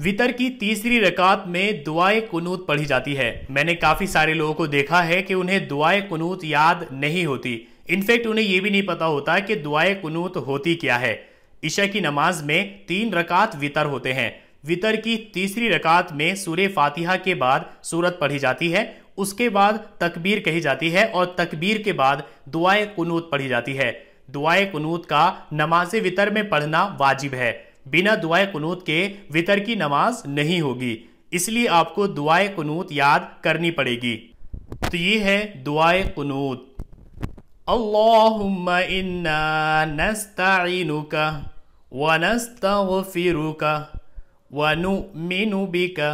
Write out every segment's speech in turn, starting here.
वितर की तीसरी रकात में दुआए कुनूत पढ़ी जाती है मैंने काफ़ी सारे लोगों को देखा है कि उन्हें दुआए कुनूत याद नहीं होती इनफैक्ट उन्हें यह भी नहीं पता होता कि दुआए कुनूत होती क्या है ईशा की नमाज में तीन रकात वितर होते हैं वितर की तीसरी रकात में सूर्य फातिहा के बाद सूरत पढ़ी जाती है उसके बाद तकबीर कही जाती है और तकबीर के बाद दुआए कुनूत पढ़ी जाती है दुआए कुनूत का नमाज वितर में पढ़ना वाजिब है बिना दुआए कनूत के वितर की नमाज नहीं होगी इसलिए आपको दुआए कनूत याद करनी पड़ेगी तो ये है दुआए कनूत अल्लाहुम्मा इन्ना नस्ताइनुका व नस्तगफिरुका बिका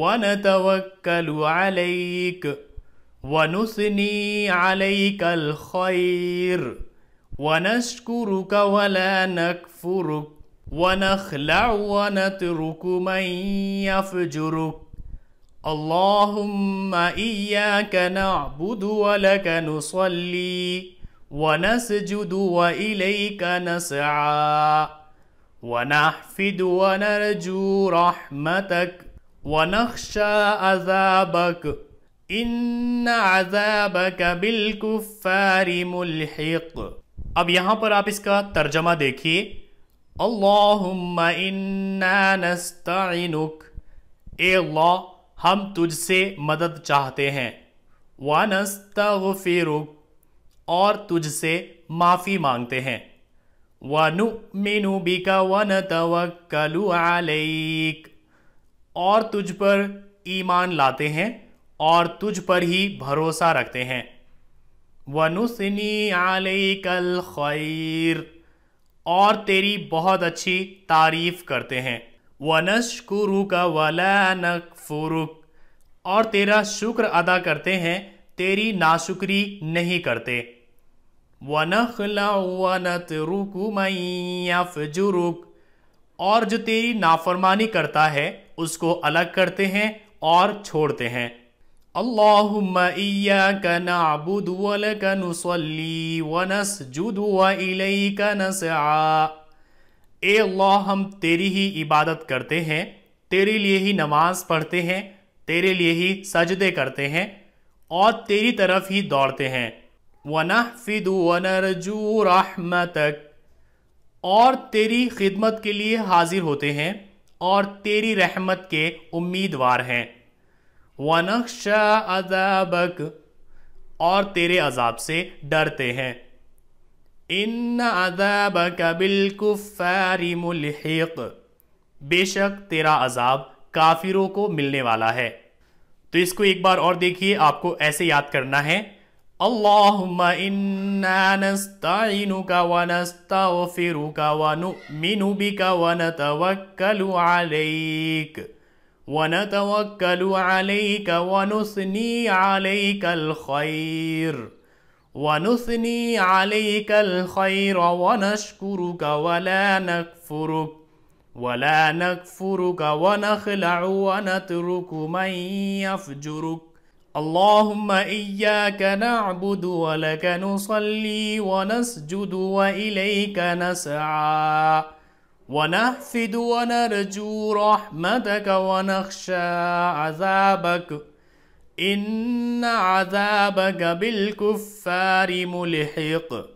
व नतवक्कलु अलैक व नुसनी अलैकल खैर व नकफुरुक ونخلع ونترك من يفجرك اللهم إياك نعبد ولك نصلي ونسجد وإليك نسعى ونحفد ونرجو رحمتك ونخشى عذابك إن عذابك بالكفار ملحق یہاں پر آپ اس کا ترجمہ देखिए अल्लाहुम्मा इन्ना नस्तइनुक ए अल्लाह हम तुझसे मदद चाहते हैं वनस्तगफिरुक और तुझसे माफ़ी मांगते हैं वनुमिनु बिका वन तवक्कलु अलैक और तुझ पर ईमान लाते हैं और तुझ पर ही भरोसा रखते हैं वनुसनी अलैकल खैर और तेरी बहुत अच्छी तारीफ करते हैं वनशकुरु का वलानक फुरुक और तेरा शुक्र अदा करते हैं तेरी नाशुक्री नहीं करते वनखला वनत रुकुमयफजुरुक और जो तेरी नाफरमानी करता है उसको अलग करते हैं और छोड़ते हैं اللهم إياك نعبد ولك نصلي ونسجد وإليك نسعى ए अल्लाह हम तेरी ही इबादत करते हैं तेरे लिए ही नमाज पढ़ते हैं तेरे लिए ही सजदे करते हैं और तेरी तरफ ही दौड़ते हैं वनहफिद वनरजू रहमतक और तेरी खिदमत के लिए हाजिर होते हैं और तेरी रहमत के उम्मीदवार हैं अजाबक और तेरे अजाब से डरते हैं इन अजाबक बिलकुफ़ारी मुलहिक बेशक तेरा अजाब काफिरों को मिलने वाला है तो इसको एक बार और देखिए आपको ऐसे याद करना है अल्लाह ونتوكل عليك ونثني عليك الخير ونثني عليك الخير ونشكرك ولا نكفرك ولا نكفرك ونخلع ونترك من يفجرك اللهم إياك نعبد ولك نصلي ونسجد وإليك نسعى ونحفد ونرجو رحمتك ونخشى عذابك إن عذابك بالكفار ملحق